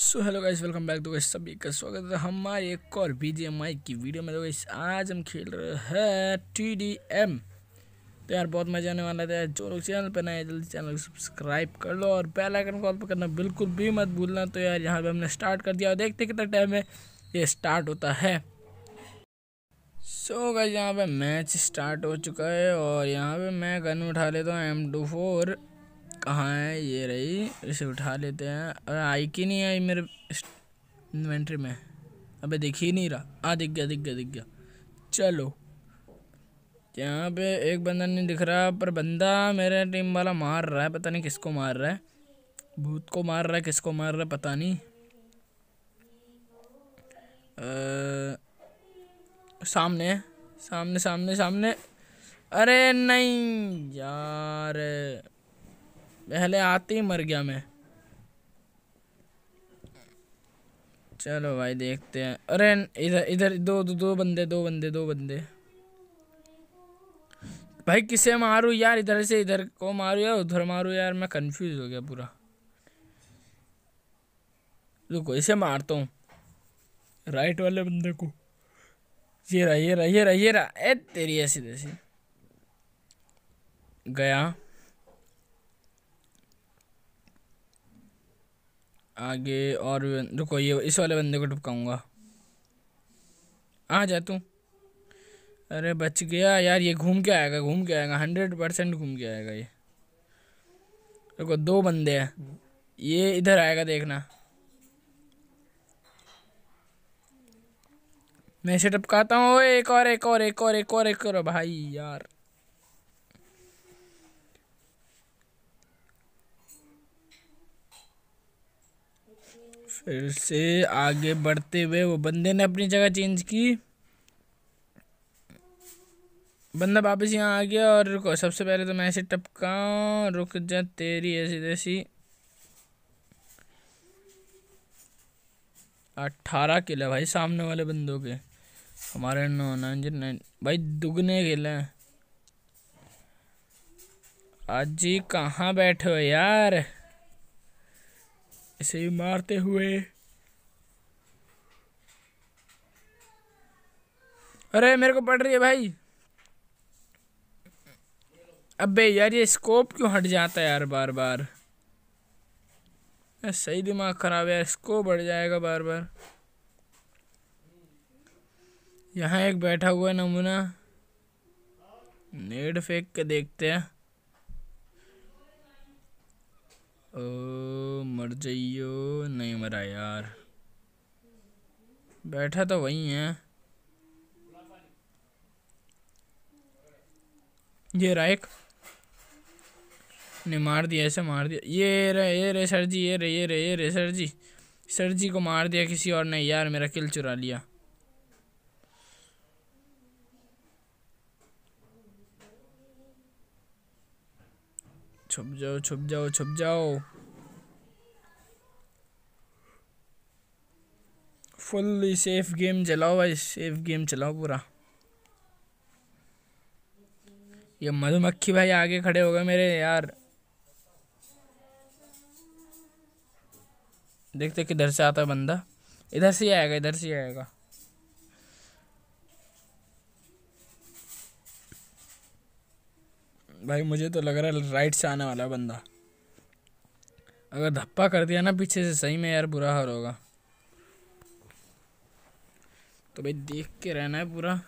सो hello guys welcome back दो guys सभी का स्वागत है हमारे एक और बी की वीडियो में तो गाइस आज हम खेल रहे हैं टी डी एम तो यार बहुत मजा आने वाला था जो लोग चैनल पर नए जल्दी चैनल को सब्सक्राइब कर लो और बेल आइकन कॉल पर करना बिल्कुल भी मत भूलना तो यार यहाँ पे हमने स्टार्ट कर दिया और देखते कितना टाइम में ये स्टार्ट होता है सो गाइस यहाँ पे मैच स्टार्ट हो चुका है और यहाँ पे मैं गन उठा लेता हूँ एम टू फोर कहाँ है ये रही इसे उठा लेते हैं अरे आई की नहीं आई मेरे इन्वेंट्री में अबे दिख ही नहीं रहा आ दिख गया दिख गया दिख गया चलो यहाँ पे एक बंदा नहीं दिख रहा पर बंदा मेरे टीम वाला मार रहा है पता नहीं किसको मार रहा है भूत को मार रहा है किसको मार रहा है पता नहीं आ, सामने सामने सामने सामने अरे नहीं यार पहले आते ही मर गया मैं चलो भाई देखते हैं अरे इधर इधर दो दो दो बंदे दो बंदे दो बंदे भाई किसे मारू यार इधर से इधर को मारू यार उधर मारू यार मैं कंफ्यूज हो गया पूरा रुको इसे मारता हूँ राइट वाले बंदे को ये रहा ये रहा ये रहा ये रहा ए तेरी ऐसी तैसी गया आगे और रुको ये इस वाले बंदे को टपकाऊंगा आ जा तू अरे बच गया यार ये घूम के आएगा घूम के आएगा हंड्रेड परसेंट घूम के आएगा ये देखो दो बंदे हैं ये इधर आएगा देखना मैं इसे टपकाता हूँ एक और एक और एक और एक और एक और भाई यार फिर से आगे बढ़ते हुए वो बंदे ने अपनी जगह चेंज की बंदा वापस यहाँ आ गया और रुको सबसे पहले तो मैं ऐसे टपका रुक जा तेरी ऐसी तैसी अट्ठारह किला भाई सामने वाले बंदों के हमारे नौ नाइन नाइन भाई दुगने किले हैं आज कहाँ बैठे हो यार इसे मारते हुए अरे मेरे को पड़ रही है भाई अबे यार ये स्कोप क्यों हट जाता है यार बार बार यार सही दिमाग खराब है यार स्कोप हट जाएगा बार बार यहाँ एक बैठा हुआ नमूना नेट फेंक के देखते हैं ओ मर जाइयो नहीं मरा यार बैठा तो वही है ये एक ने मार दिया ऐसे मार दिया ये रे ये रे सर जी ये रे ये रे ये रे सर जी सर जी को मार दिया किसी और ने यार मेरा किल चुरा लिया छुप जाओ छुप जाओ छुप जाओ फुल्ली सेफ गेम चलाओ भाई सेफ गेम चलाओ पूरा ये मधुमक्खी भाई आगे खड़े हो गए मेरे यार देखते किधर से आता है बंदा इधर से ही आएगा इधर से ही आएगा भाई मुझे तो लग रहा है राइट से आने वाला बंदा अगर धप्पा कर दिया ना पीछे से सही में यार बुरा हाल होगा तो भाई देख के रहना है पूरा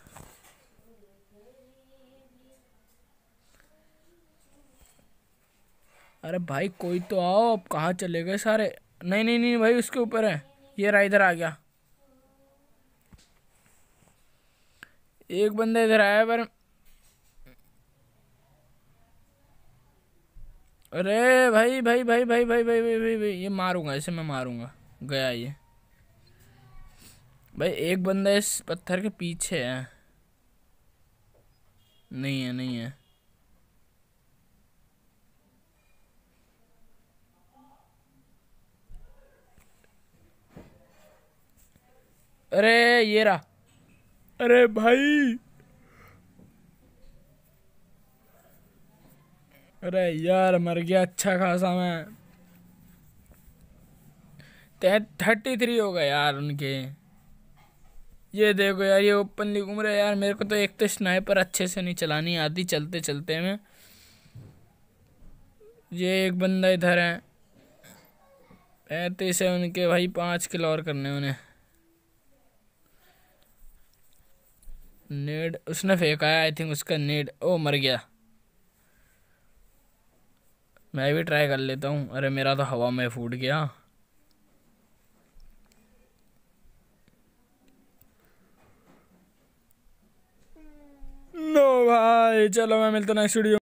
अरे भाई कोई तो आओ अब कहाँ चले गए सारे नहीं नहीं नहीं भाई उसके ऊपर है ये रहा इधर आ गया एक बंदा इधर आया पर अरे भाई भाई भाई भाई भाई भाई भाई भाई भाई ये मारूंगा इसे मैं मारूंगा गया ये भाई एक बंदा इस पत्थर के पीछे है नहीं है नहीं है अरे ये रहा अरे भाई अरे यार मर गया अच्छा खासा मैं थर्टी थ्री हो गए यार उनके ये देखो यार ये ओपनली घूम रहे यार मेरे को तो एक तो स्नाइपर अच्छे से नहीं चलानी आती चलते चलते में ये एक बंदा इधर है पैंतीस है उनके भाई पाँच किलो और करने उन्हें नेड उसने फेंका है आई थिंक उसका नेड ओ मर गया मैं भी ट्राई कर लेता हूँ अरे मेरा तो हवा में फूट गया नो भाई चलो मैं मिलता नेक्स्ट वीडियो